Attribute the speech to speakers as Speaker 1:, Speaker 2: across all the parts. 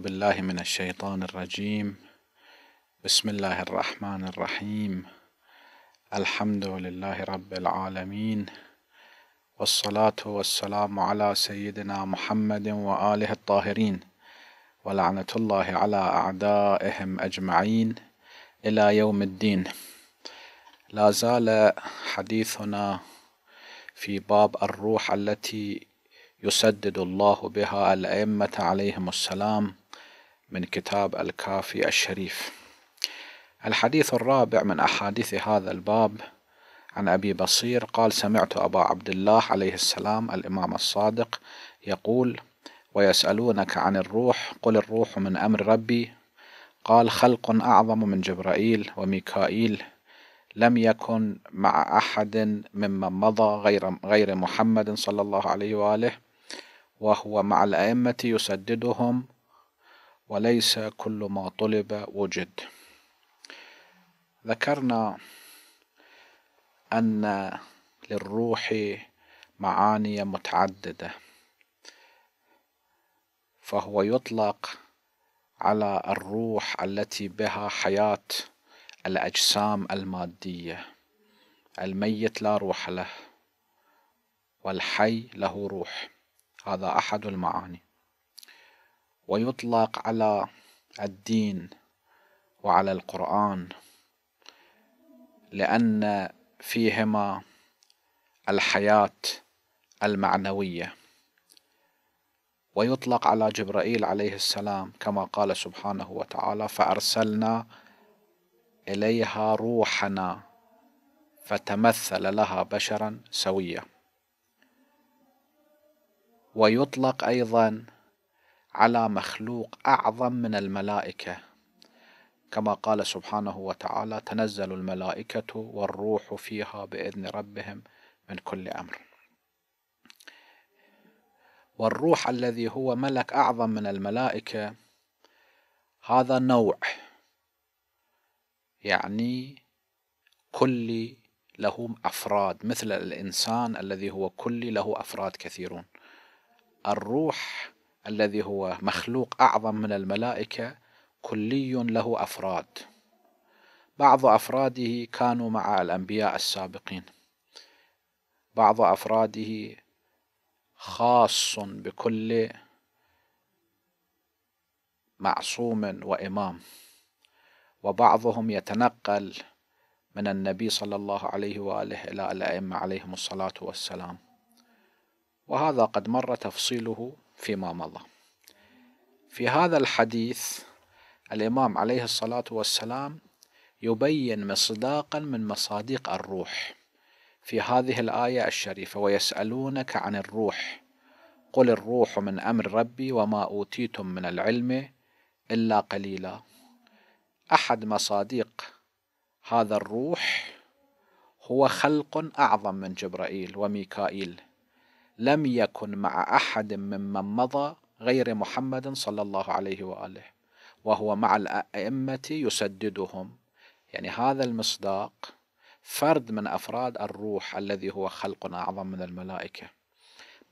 Speaker 1: بالله من الشيطان الرجيم بسم الله الرحمن الرحيم الحمد لله رب العالمين والصلاة والسلام على سيدنا محمد وآله الطاهرين ولعنة الله على أعدائهم أجمعين إلى يوم الدين لا زال حديثنا في باب الروح التي يسدد الله بها الأئمة عليهم السلام من كتاب الكافي الشريف الحديث الرابع من أحاديث هذا الباب عن أبي بصير قال سمعت أبا عبد الله عليه السلام الإمام الصادق يقول ويسألونك عن الروح قل الروح من أمر ربي قال خلق أعظم من جبرائيل وميكائيل لم يكن مع أحد ممن مضى غير, غير محمد صلى الله عليه وآله وهو مع الأئمة يسددهم وليس كل ما طلب وجد ذكرنا أن للروح معاني متعددة فهو يطلق على الروح التي بها حياة الأجسام المادية الميت لا روح له والحي له روح هذا أحد المعاني ويطلق على الدين وعلى القرآن لأن فيهما الحياة المعنوية ويطلق على جبرائيل عليه السلام كما قال سبحانه وتعالى فأرسلنا إليها روحنا فتمثل لها بشرا سويا ويطلق أيضا على مخلوق أعظم من الملائكة كما قال سبحانه وتعالى تنزل الملائكة والروح فيها بإذن ربهم من كل أمر والروح الذي هو ملك أعظم من الملائكة هذا نوع يعني كلي له أفراد مثل الإنسان الذي هو كلي له أفراد كثيرون الروح الذي هو مخلوق أعظم من الملائكة كلي له أفراد بعض أفراده كانوا مع الأنبياء السابقين بعض أفراده خاص بكل معصوم وإمام وبعضهم يتنقل من النبي صلى الله عليه وآله إلى الأئمة عليهم الصلاة والسلام وهذا قد مر تفصيله فيما مضى في هذا الحديث الإمام عليه الصلاة والسلام يبين مصداقا من مصادق الروح في هذه الآية الشريفة ويسألونك عن الروح قل الروح من أمر ربي وما أوتيتم من العلم إلا قليلا أحد مصادق هذا الروح هو خلق أعظم من جبرائيل وميكائيل لم يكن مع أحد ممن مضى غير محمد صلى الله عليه وآله وهو مع الأئمة يسددهم يعني هذا المصداق فرد من أفراد الروح الذي هو خلق أعظم من الملائكة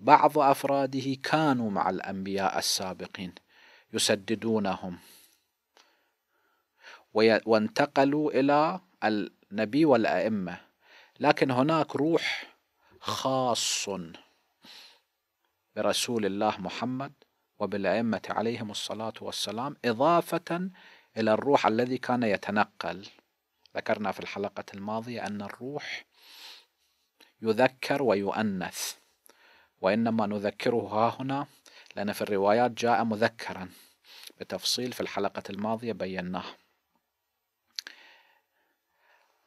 Speaker 1: بعض أفراده كانوا مع الأنبياء السابقين يسددونهم وانتقلوا إلى النبي والأئمة لكن هناك روح خاص برسول الله محمد وبالأئمة عليهم الصلاة والسلام إضافة إلى الروح الذي كان يتنقل ذكرنا في الحلقة الماضية أن الروح يذكر ويؤنث وإنما نذكره ها هنا لأن في الروايات جاء مذكرا بتفصيل في الحلقة الماضية بيناه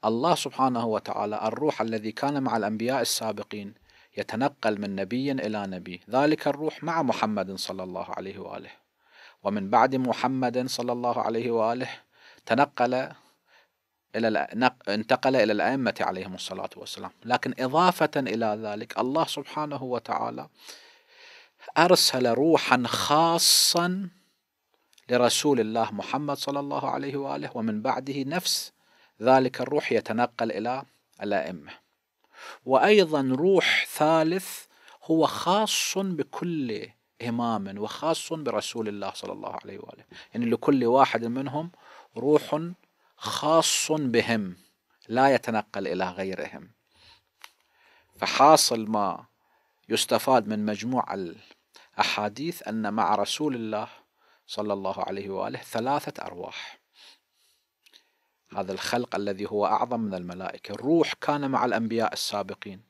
Speaker 1: الله سبحانه وتعالى الروح الذي كان مع الأنبياء السابقين يتنقل من نبي إلى نبي ذلك الروح مع محمد صلى الله عليه وآله ومن بعد محمد صلى الله عليه وآله تنقل إلى انتقل إلى الأئمة عليهم الصلاة والسلام لكن إضافة إلى ذلك الله سبحانه وتعالى أرسل روحا خاصا لرسول الله محمد صلى الله عليه وآله ومن بعده نفس ذلك الروح يتنقل إلى الأئمة وايضا روح ثالث هو خاص بكل امام وخاص برسول الله صلى الله عليه واله يعني لكل واحد منهم روح خاص بهم لا يتنقل الى غيرهم فحاصل ما يستفاد من مجموع الاحاديث ان مع رسول الله صلى الله عليه واله ثلاثه ارواح هذا الخلق الذي هو أعظم من الملائكة الروح كان مع الأنبياء السابقين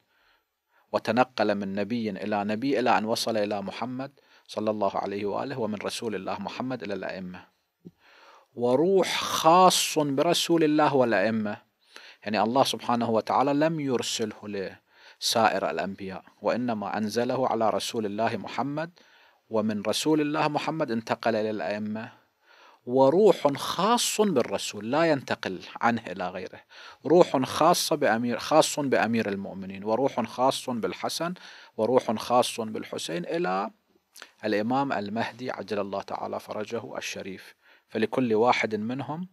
Speaker 1: وتنقل من نبي إلى نبي إلى أن وصل إلى محمد صلى الله عليه وآله ومن رسول الله محمد إلى الأئمة وروح خاص برسول الله والأئمة يعني الله سبحانه وتعالى لم يرسله لسائر الأنبياء وإنما أنزله على رسول الله محمد ومن رسول الله محمد انتقل إلى الأئمة وروح خاص بالرسول لا ينتقل عنه إلى غيره روح خاصة بأمير خاص بأمير المؤمنين وروح خاص بالحسن وروح خاص بالحسين إلى الإمام المهدي عجل الله تعالى فرجه الشريف فلكل واحد منهم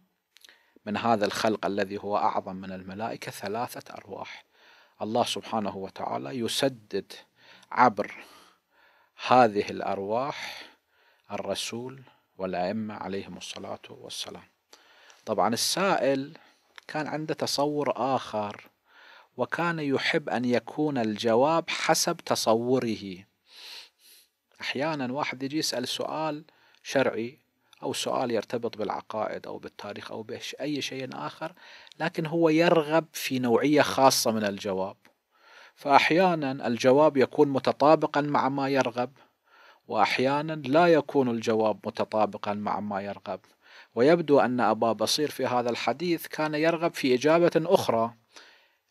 Speaker 1: من هذا الخلق الذي هو أعظم من الملائكة ثلاثة أرواح الله سبحانه وتعالى يسدد عبر هذه الأرواح الرسول والأئمة عليهم الصلاة والسلام طبعا السائل كان عنده تصور آخر وكان يحب أن يكون الجواب حسب تصوره أحيانا واحد يجي يسأل سؤال شرعي أو سؤال يرتبط بالعقائد أو بالتاريخ أو بأي شيء آخر لكن هو يرغب في نوعية خاصة من الجواب فأحيانا الجواب يكون متطابقا مع ما يرغب وأحيانا لا يكون الجواب متطابقا مع ما يرغب ويبدو أن أبا بصير في هذا الحديث كان يرغب في إجابة أخرى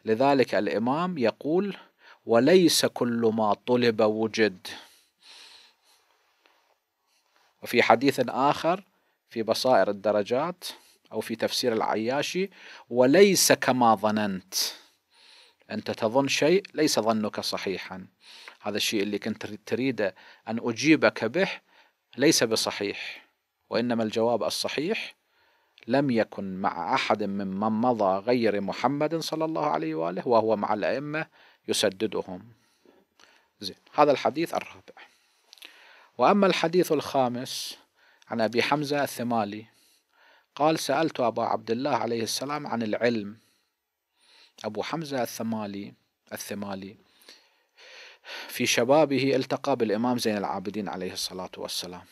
Speaker 1: لذلك الإمام يقول وليس كل ما طلب وجد وفي حديث آخر في بصائر الدرجات أو في تفسير العياشي وليس كما ظننت أنت تظن شيء ليس ظنك صحيحا هذا الشيء اللي كنت تريده أن أجيبك به ليس بصحيح وإنما الجواب الصحيح لم يكن مع أحد ممن مضى غير محمد صلى الله عليه وآله وهو مع الأئمة يسددهم زين هذا الحديث الرابع وأما الحديث الخامس عن أبي حمزة الثمالي قال سألت أبا عبد الله عليه السلام عن العلم أبو حمزة الثمالي الثمالي في شبابه التقى بالإمام زين العابدين عليه الصلاة والسلام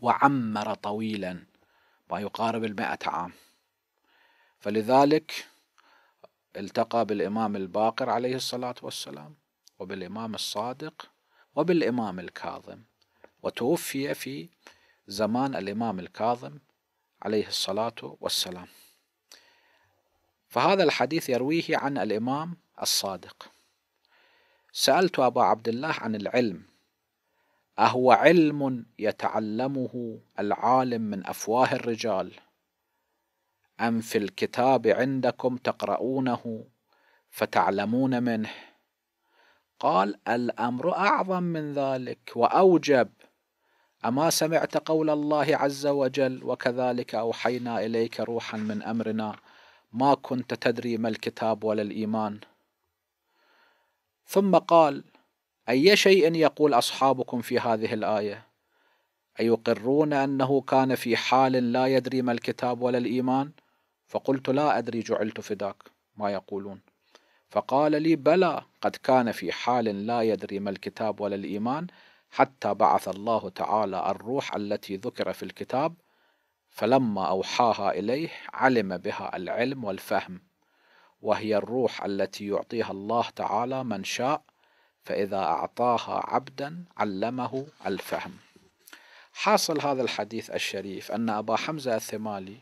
Speaker 1: وعمر طويلا ما يقارب المائة عام فلذلك التقى بالإمام الباقر عليه الصلاة والسلام وبالإمام الصادق وبالإمام الكاظم وتوفي في زمان الإمام الكاظم عليه الصلاة والسلام فهذا الحديث يرويه عن الإمام الصادق سألت أبا عبد الله عن العلم أهو علم يتعلمه العالم من أفواه الرجال أم في الكتاب عندكم تقرؤونه فتعلمون منه قال الأمر أعظم من ذلك وأوجب أما سمعت قول الله عز وجل وكذلك أوحينا إليك روحا من أمرنا ما كنت تدري ما الكتاب ولا الإيمان ثم قال أي شيء يقول أصحابكم في هذه الآية أيقرون أنه كان في حال لا يدري ما الكتاب ولا الإيمان فقلت لا أدري جعلت فداك ما يقولون فقال لي بلى قد كان في حال لا يدري ما الكتاب ولا الإيمان حتى بعث الله تعالى الروح التي ذكر في الكتاب فلما أوحاها إليه علم بها العلم والفهم وهي الروح التي يعطيها الله تعالى من شاء فإذا أعطاها عبدا علمه الفهم حاصل هذا الحديث الشريف أن أبا حمزة الثمالي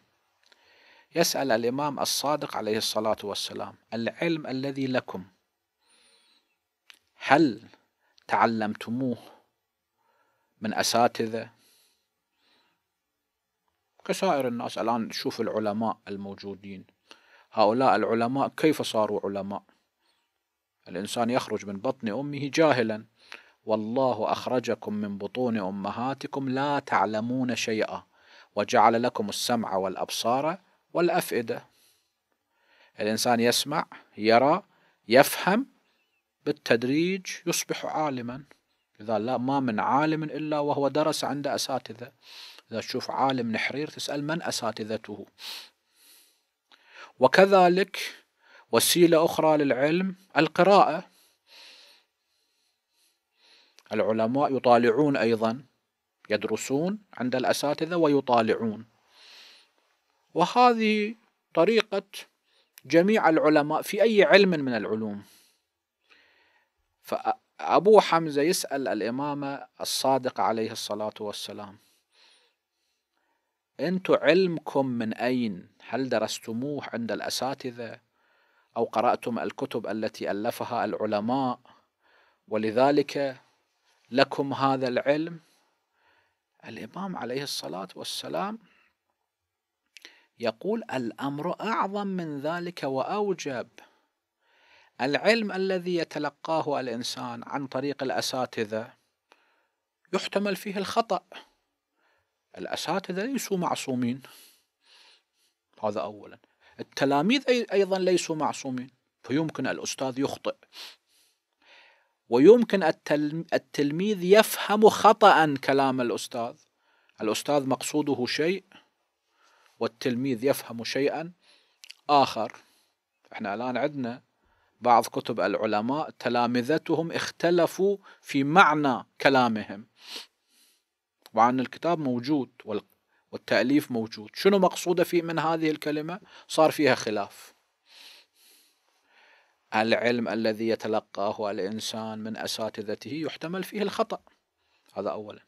Speaker 1: يسأل الإمام الصادق عليه الصلاة والسلام العلم الذي لكم هل تعلمتموه من أساتذة كسائر الناس الآن شوف العلماء الموجودين هؤلاء العلماء كيف صاروا علماء الإنسان يخرج من بطن أمه جاهلا والله أخرجكم من بطون أمهاتكم لا تعلمون شيئا وجعل لكم السمع والأبصار والأفئدة الإنسان يسمع يرى يفهم بالتدريج يصبح عالما إذا لا ما من عالم إلا وهو درس عند أساتذة إذا تشوف عالم نحرير تسأل من أساتذته وكذلك وسيلة أخرى للعلم القراءة العلماء يطالعون أيضا يدرسون عند الأساتذة ويطالعون وهذه طريقة جميع العلماء في أي علم من العلوم فأبو حمزة يسأل الإمام الصادق عليه الصلاة والسلام انتوا علمكم من اين هل درستموه عند الاساتذه او قراتم الكتب التي الفها العلماء ولذلك لكم هذا العلم الامام عليه الصلاه والسلام يقول الامر اعظم من ذلك واوجب العلم الذي يتلقاه الانسان عن طريق الاساتذه يحتمل فيه الخطأ الأساتذة ليسوا معصومين هذا أولا التلاميذ أيضا ليسوا معصومين فيمكن الأستاذ يخطئ ويمكن التلميذ يفهم خطأ كلام الأستاذ الأستاذ مقصوده شيء والتلميذ يفهم شيئا آخر احنا الآن عندنا بعض كتب العلماء تلامذتهم اختلفوا في معنى كلامهم طبعا الكتاب موجود والتأليف موجود شنو مقصودة في من هذه الكلمة صار فيها خلاف العلم الذي يتلقاه الإنسان من أساتذته يحتمل فيه الخطأ هذا أولا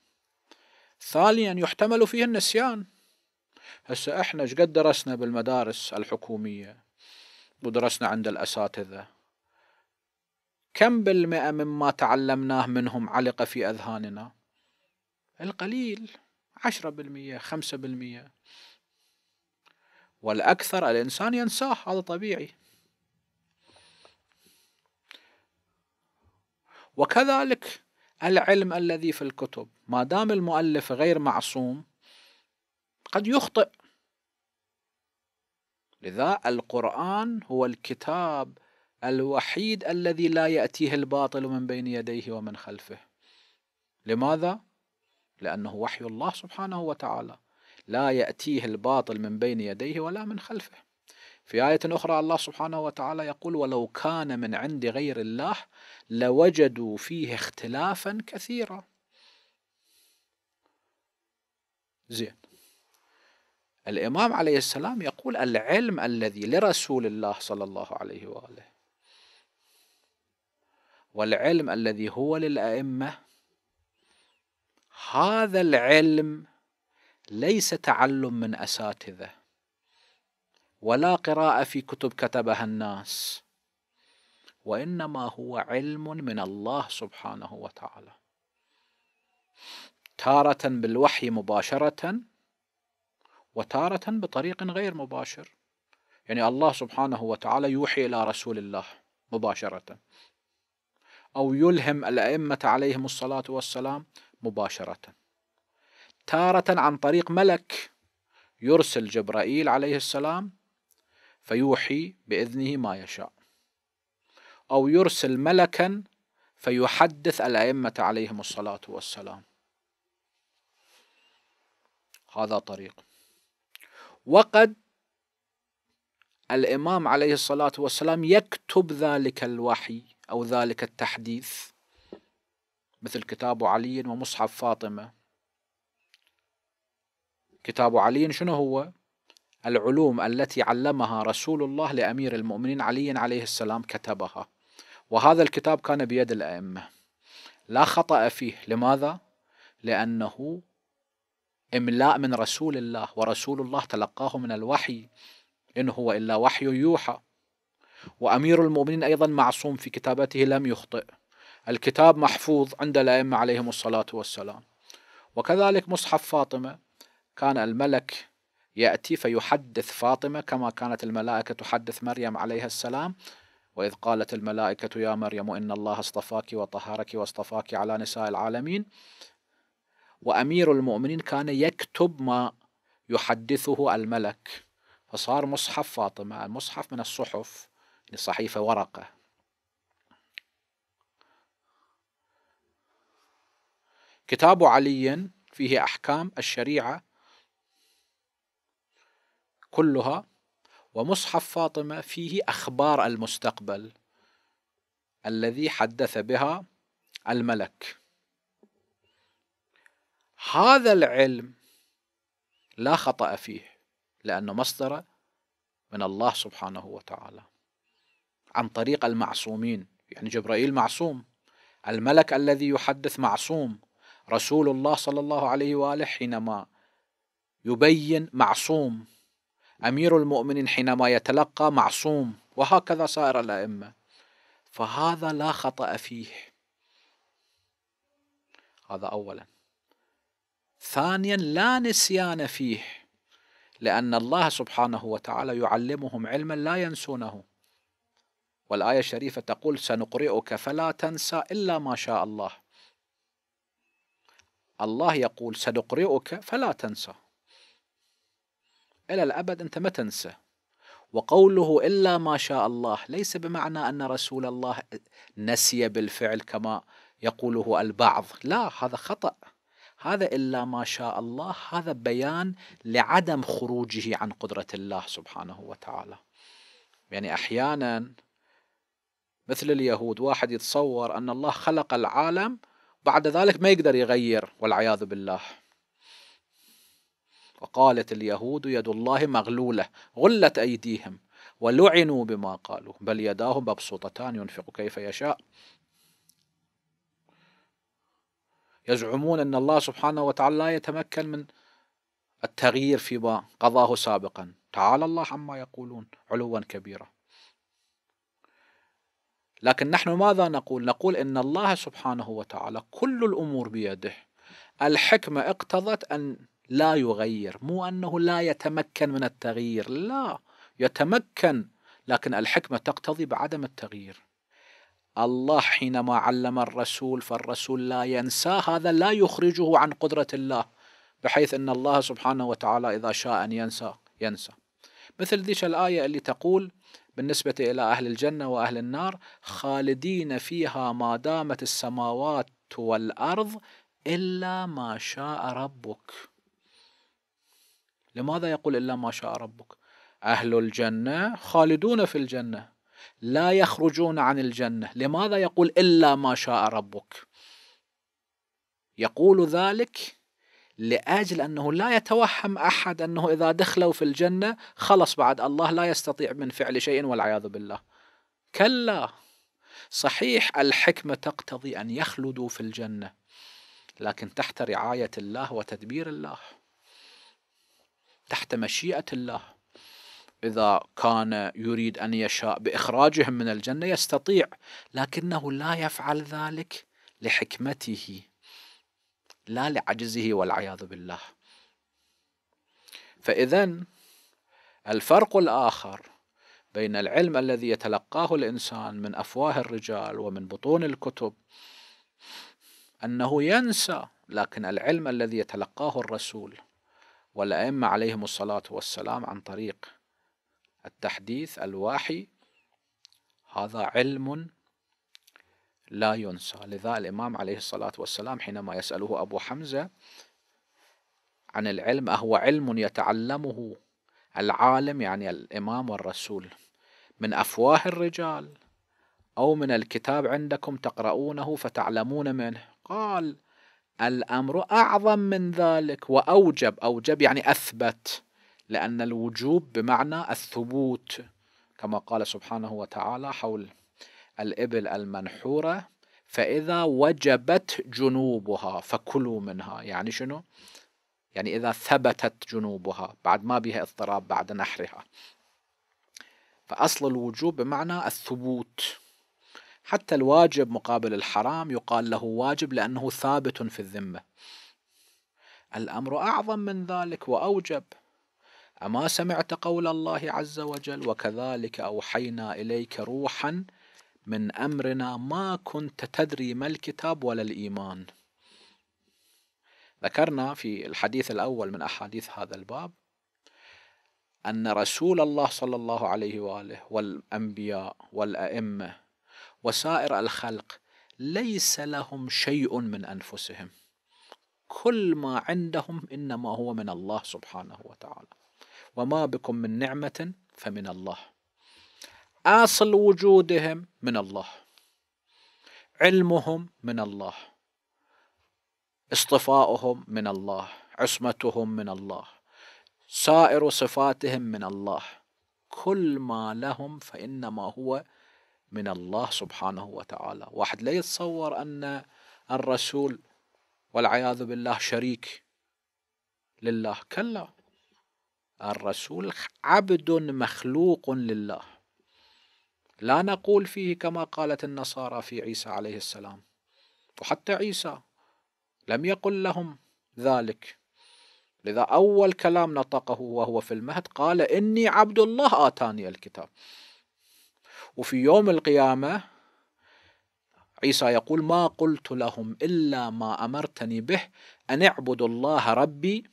Speaker 1: ثانيا يحتمل فيه النسيان هسه احنا ايش قد درسنا بالمدارس الحكومية ودرسنا عند الأساتذة كم بالمئة مما تعلمناه منهم علق في أذهاننا القليل عشرة بالمية خمسة بالمية والأكثر الإنسان ينساه هذا طبيعي وكذلك العلم الذي في الكتب ما دام المؤلف غير معصوم قد يخطئ لذا القرآن هو الكتاب الوحيد الذي لا يأتيه الباطل من بين يديه ومن خلفه لماذا؟ لأنه وحي الله سبحانه وتعالى لا يأتيه الباطل من بين يديه ولا من خلفه في آية أخرى الله سبحانه وتعالى يقول ولو كان من عند غير الله لوجدوا فيه اختلافا كثيرا زين الإمام عليه السلام يقول العلم الذي لرسول الله صلى الله عليه وآله والعلم الذي هو للأئمة هذا العلم ليس تعلم من اساتذه ولا قراءه في كتب كتبها الناس وانما هو علم من الله سبحانه وتعالى تاره بالوحي مباشره وتاره بطريق غير مباشر يعني الله سبحانه وتعالى يوحي الى رسول الله مباشره او يلهم الائمه عليهم الصلاه والسلام مباشرة تارة عن طريق ملك يرسل جبرائيل عليه السلام فيوحي بإذنه ما يشاء أو يرسل ملكا فيحدث الأئمة عليهم الصلاة والسلام هذا طريق وقد الإمام عليه الصلاة والسلام يكتب ذلك الوحي أو ذلك التحديث مثل كتاب علي ومصحف فاطمة كتاب علي شنو هو؟ العلوم التي علمها رسول الله لأمير المؤمنين علي عليه السلام كتبها وهذا الكتاب كان بيد الأئمة لا خطأ فيه لماذا؟ لأنه إملاء من رسول الله ورسول الله تلقاه من الوحي إن هو إلا وحي يوحى وأمير المؤمنين أيضا معصوم في كتابته لم يخطئ الكتاب محفوظ عند الأئمة عليهم الصلاة والسلام وكذلك مصحف فاطمة كان الملك يأتي فيحدث فاطمة كما كانت الملائكة تحدث مريم عليها السلام وإذ قالت الملائكة يا مريم إن الله اصطفاك وطهرك واصطفاك على نساء العالمين وأمير المؤمنين كان يكتب ما يحدثه الملك فصار مصحف فاطمة المصحف من الصحف صحيفة ورقة كتاب علي فيه أحكام الشريعة كلها ومصحف فاطمة فيه أخبار المستقبل الذي حدث بها الملك هذا العلم لا خطأ فيه لأنه مصدره من الله سبحانه وتعالى عن طريق المعصومين يعني جبرائيل معصوم الملك الذي يحدث معصوم رسول الله صلى الله عليه واله حينما يبين معصوم امير المؤمنين حينما يتلقى معصوم وهكذا سائر الائمه فهذا لا خطا فيه هذا اولا ثانيا لا نسيان فيه لأن الله سبحانه وتعالى يعلمهم علما لا ينسونه والآية الشريفة تقول سنقرئك فلا تنسى إلا ما شاء الله الله يقول سنقرئك فلا تنسى إلى الأبد أنت ما تنسى وقوله إلا ما شاء الله ليس بمعنى أن رسول الله نسي بالفعل كما يقوله البعض لا هذا خطأ هذا إلا ما شاء الله هذا بيان لعدم خروجه عن قدرة الله سبحانه وتعالى يعني أحيانا مثل اليهود واحد يتصور أن الله خلق العالم بعد ذلك ما يقدر يغير والعياذ بالله وقالت اليهود يد الله مغلولة غلت أيديهم ولعنوا بما قالوا بل يداه مبسوطتان ينفق كيف يشاء يزعمون أن الله سبحانه وتعالى لا يتمكن من التغيير فيما قضاه سابقا تعالى الله عما يقولون علوا كبيرا لكن نحن ماذا نقول نقول ان الله سبحانه وتعالى كل الامور بيده الحكمه اقتضت ان لا يغير مو انه لا يتمكن من التغيير لا يتمكن لكن الحكمه تقتضي بعدم التغيير الله حينما علم الرسول فالرسول لا ينسى هذا لا يخرجه عن قدره الله بحيث ان الله سبحانه وتعالى اذا شاء ان ينسى ينسى مثل ذيش الايه اللي تقول بالنسبة إلى أهل الجنة وأهل النار خالدين فيها ما دامت السماوات والأرض إلا ما شاء ربك لماذا يقول إلا ما شاء ربك أهل الجنة خالدون في الجنة لا يخرجون عن الجنة لماذا يقول إلا ما شاء ربك يقول ذلك لأجل أنه لا يتوهم أحد أنه إذا دخلوا في الجنة خلص بعد الله لا يستطيع من فعل شيء والعياذ بالله كلا صحيح الحكمة تقتضي أن يخلدوا في الجنة لكن تحت رعاية الله وتدبير الله تحت مشيئة الله إذا كان يريد أن يشاء بإخراجهم من الجنة يستطيع لكنه لا يفعل ذلك لحكمته لا لعجزه والعياذ بالله فإذا الفرق الآخر بين العلم الذي يتلقاه الإنسان من أفواه الرجال ومن بطون الكتب أنه ينسى لكن العلم الذي يتلقاه الرسول والأئمة عليهم الصلاة والسلام عن طريق التحديث الواحي هذا علم لا ينسى لذا الإمام عليه الصلاة والسلام حينما يسأله أبو حمزة عن العلم أهو علم يتعلمه العالم يعني الإمام والرسول من أفواه الرجال أو من الكتاب عندكم تقرؤونه فتعلمون منه قال الأمر أعظم من ذلك وأوجب أوجب يعني أثبت لأن الوجوب بمعنى الثبوت كما قال سبحانه وتعالى حول الإبل المنحورة فإذا وجبت جنوبها فكلوا منها يعني شنو؟ يعني إذا ثبتت جنوبها بعد ما بها اضطراب بعد نحرها فأصل الوجوب بمعنى الثبوت حتى الواجب مقابل الحرام يقال له واجب لأنه ثابت في الذمة الأمر أعظم من ذلك وأوجب أما سمعت قول الله عز وجل وكذلك أوحينا إليك روحا من امرنا ما كنت تدري ما الكتاب ولا الايمان ذكرنا في الحديث الاول من احاديث هذا الباب ان رسول الله صلى الله عليه واله والانبياء والائمه وسائر الخلق ليس لهم شيء من انفسهم كل ما عندهم انما هو من الله سبحانه وتعالى وما بكم من نعمه فمن الله اصل وجودهم من الله علمهم من الله اصطفاؤهم من الله عصمتهم من الله سائر صفاتهم من الله كل ما لهم فانما هو من الله سبحانه وتعالى واحد لا يتصور ان الرسول والعياذ بالله شريك لله كلا الرسول عبد مخلوق لله لا نقول فيه كما قالت النصارى في عيسى عليه السلام وحتى عيسى لم يقل لهم ذلك لذا أول كلام نطقه وهو في المهد قال إني عبد الله آتاني الكتاب وفي يوم القيامة عيسى يقول ما قلت لهم إلا ما أمرتني به أن اعبدوا الله ربي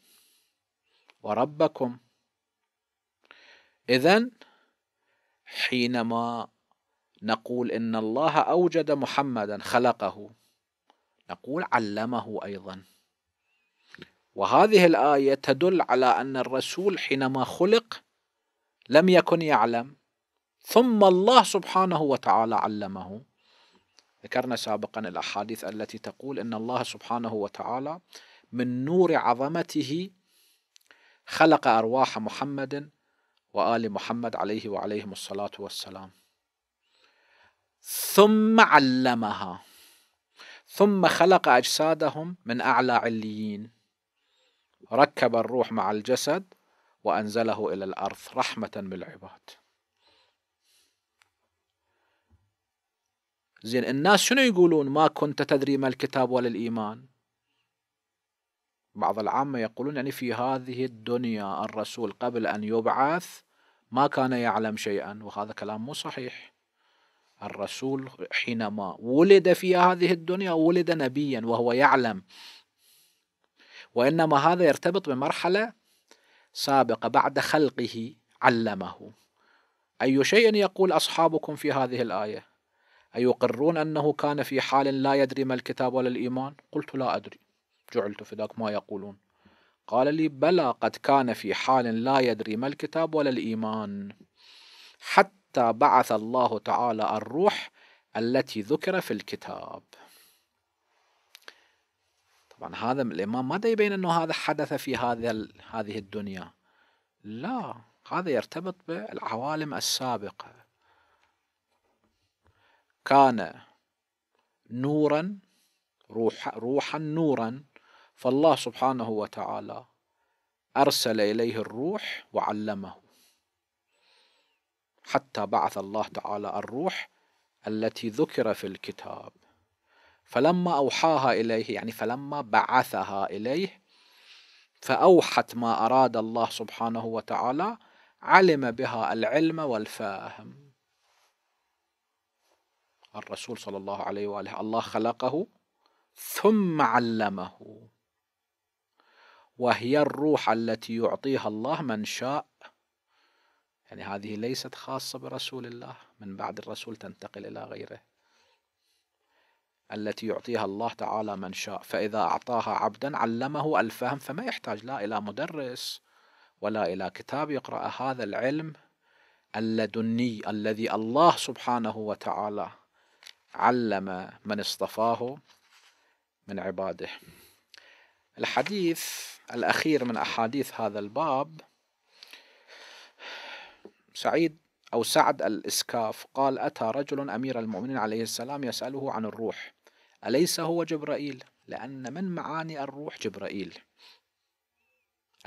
Speaker 1: وربكم إذا حينما نقول إن الله أوجد محمدا خلقه نقول علمه أيضا وهذه الآية تدل على أن الرسول حينما خلق لم يكن يعلم ثم الله سبحانه وتعالى علمه ذكرنا سابقا الأحاديث التي تقول إن الله سبحانه وتعالى من نور عظمته خلق أرواح محمد وآل محمد عليه وعليهم الصلاة والسلام ثم علمها ثم خلق أجسادهم من أعلى عليين ركب الروح مع الجسد وأنزله إلى الأرض رحمة بالعباد زين الناس شنو يقولون ما كنت تدري ما الكتاب ولا الإيمان بعض العامة يقولون يعني في هذه الدنيا الرسول قبل أن يبعث ما كان يعلم شيئا وهذا كلام مو صحيح الرسول حينما ولد في هذه الدنيا ولد نبيا وهو يعلم وإنما هذا يرتبط بمرحلة سابقة بعد خلقه علمه أي شيء يقول أصحابكم في هذه الآية أيقرون أنه كان في حال لا يدري ما الكتاب ولا الإيمان قلت لا أدري جعلت فداك ما يقولون قال لي بلى قد كان في حال لا يدري ما الكتاب ولا الإيمان حتى حتى بعث الله تعالى الروح التي ذكر في الكتاب طبعا هذا الإمام ماذا يبين أنه هذا حدث في هذا هذه الدنيا لا هذا يرتبط بالعوالم السابقة كان نورا روح روحا نورا فالله سبحانه وتعالى أرسل إليه الروح وعلمه حتى بعث الله تعالى الروح التي ذكر في الكتاب فلما أوحاها إليه يعني فلما بعثها إليه فأوحت ما أراد الله سبحانه وتعالى علم بها العلم والفاهم الرسول صلى الله عليه وآله الله خلقه ثم علمه وهي الروح التي يعطيها الله من شاء يعني هذه ليست خاصة برسول الله من بعد الرسول تنتقل إلى غيره التي يعطيها الله تعالى من شاء فإذا أعطاها عبدا علمه الفهم فما يحتاج لا إلى مدرس ولا إلى كتاب يقرأ هذا العلم اللدني الذي الله سبحانه وتعالى علم من اصطفاه من عباده الحديث الأخير من أحاديث هذا الباب سعيد أو سعد الإسكاف قال أتى رجل أمير المؤمنين عليه السلام يسأله عن الروح أليس هو جبرائيل لأن من معاني الروح جبرائيل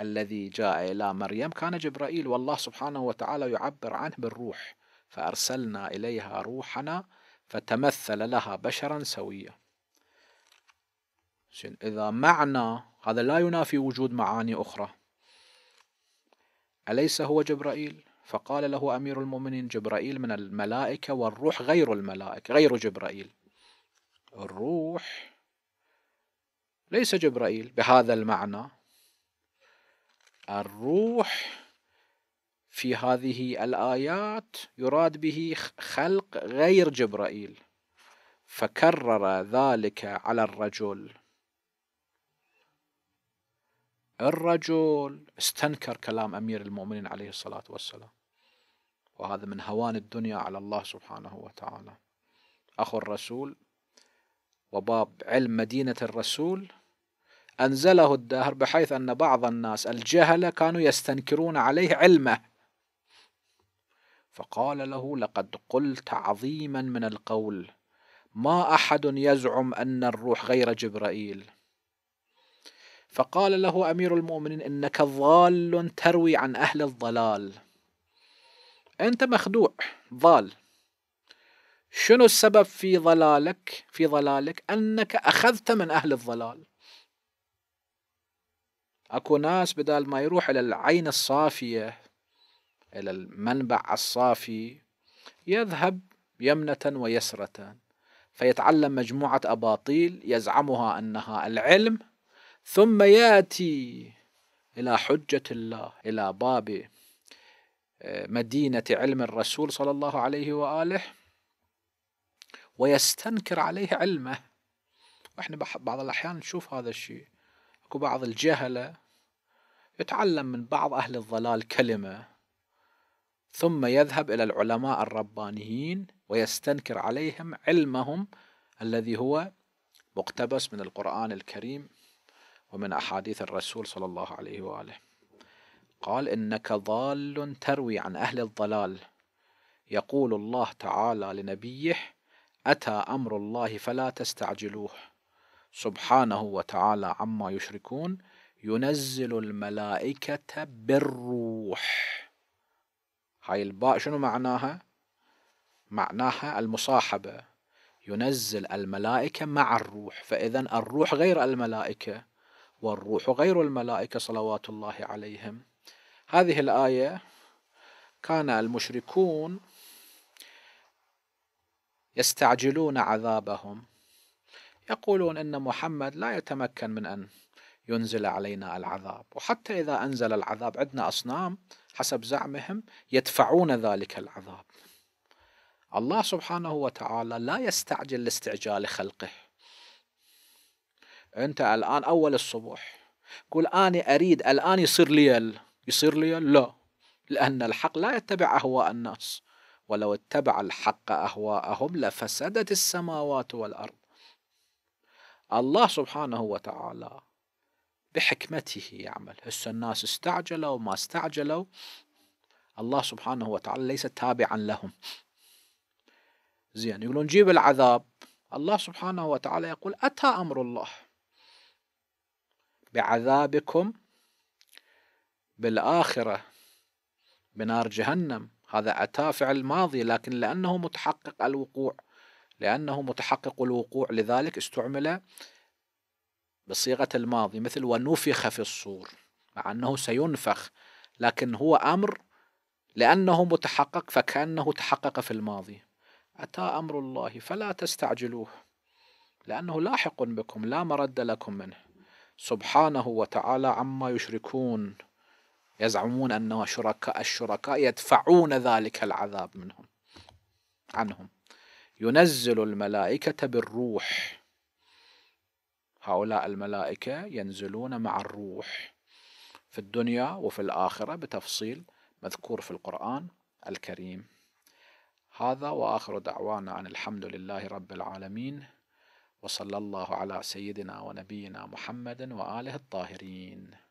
Speaker 1: الذي جاء إلى مريم كان جبرائيل والله سبحانه وتعالى يعبر عنه بالروح فأرسلنا إليها روحنا فتمثل لها بشرا سويا إذا معنى هذا لا ينافي وجود معاني أخرى أليس هو جبرائيل فقال له أمير المؤمنين جبرائيل من الملائكة والروح غير الملائكة غير جبرائيل الروح ليس جبرائيل بهذا المعنى الروح في هذه الآيات يراد به خلق غير جبرائيل فكرر ذلك على الرجل الرجل استنكر كلام أمير المؤمنين عليه الصلاة والسلام وهذا من هوان الدنيا على الله سبحانه وتعالى أخو الرسول وباب علم مدينة الرسول أنزله الدهر بحيث أن بعض الناس الجهلة كانوا يستنكرون عليه علمه فقال له لقد قلت عظيما من القول ما أحد يزعم أن الروح غير جبرائيل فقال له أمير المؤمنين إنك ضال تروي عن أهل الضلال أنت مخدوع ضال شنو السبب في ضلالك في ضلالك أنك أخذت من أهل الضلال أكو ناس بدل ما يروح إلى العين الصافية إلى المنبع الصافي يذهب يمنة ويسرة فيتعلم مجموعة أباطيل يزعمها أنها العلم ثم يأتي إلى حجة الله إلى بابه مدينة علم الرسول صلى الله عليه وآله ويستنكر عليه علمه واحنا بعض الأحيان نشوف هذا الشيء اكو بعض الجهلة يتعلم من بعض أهل الضلال كلمة ثم يذهب إلى العلماء الربانيين ويستنكر عليهم علمهم الذي هو مقتبس من القرآن الكريم ومن أحاديث الرسول صلى الله عليه وآله قال إنك ضال تروي عن أهل الضلال يقول الله تعالى لنبيه أتى أمر الله فلا تستعجلوه سبحانه وتعالى عما يشركون ينزل الملائكة بالروح هاي الباء شنو معناها؟ معناها المصاحبة ينزل الملائكة مع الروح فإذا الروح غير الملائكة والروح غير الملائكة صلوات الله عليهم هذه الآية كان المشركون يستعجلون عذابهم يقولون ان محمد لا يتمكن من ان ينزل علينا العذاب وحتى اذا انزل العذاب عندنا اصنام حسب زعمهم يدفعون ذلك العذاب الله سبحانه وتعالى لا يستعجل لاستعجال خلقه انت الان اول الصبح قل اني اريد الان يصير ليل يصير لي لا لأن الحق لا يتبع أهواء الناس ولو اتبع الحق أهواءهم لفسدت السماوات والأرض الله سبحانه وتعالى بحكمته يعمل هسه الناس استعجلوا وما استعجلوا الله سبحانه وتعالى ليس تابعا لهم زين يقولون جيب العذاب الله سبحانه وتعالى يقول أتى أمر الله بعذابكم بالآخرة بنار جهنم هذا أتى فعل ماضي لكن لأنه متحقق الوقوع لأنه متحقق الوقوع لذلك استعمل بصيغة الماضي مثل ونفخ في الصور مع أنه سينفخ لكن هو أمر لأنه متحقق فكأنه تحقق في الماضي أتى أمر الله فلا تستعجلوه لأنه لاحق بكم لا مرد لكم منه سبحانه وتعالى عما يشركون يزعمون أن شركاء الشركاء يدفعون ذلك العذاب منهم عنهم ينزل الملائكة بالروح هؤلاء الملائكة ينزلون مع الروح في الدنيا وفي الآخرة بتفصيل مذكور في القرآن الكريم هذا وآخر دعوانا أن الحمد لله رب العالمين وصلى الله على سيدنا ونبينا محمد وآله الطاهرين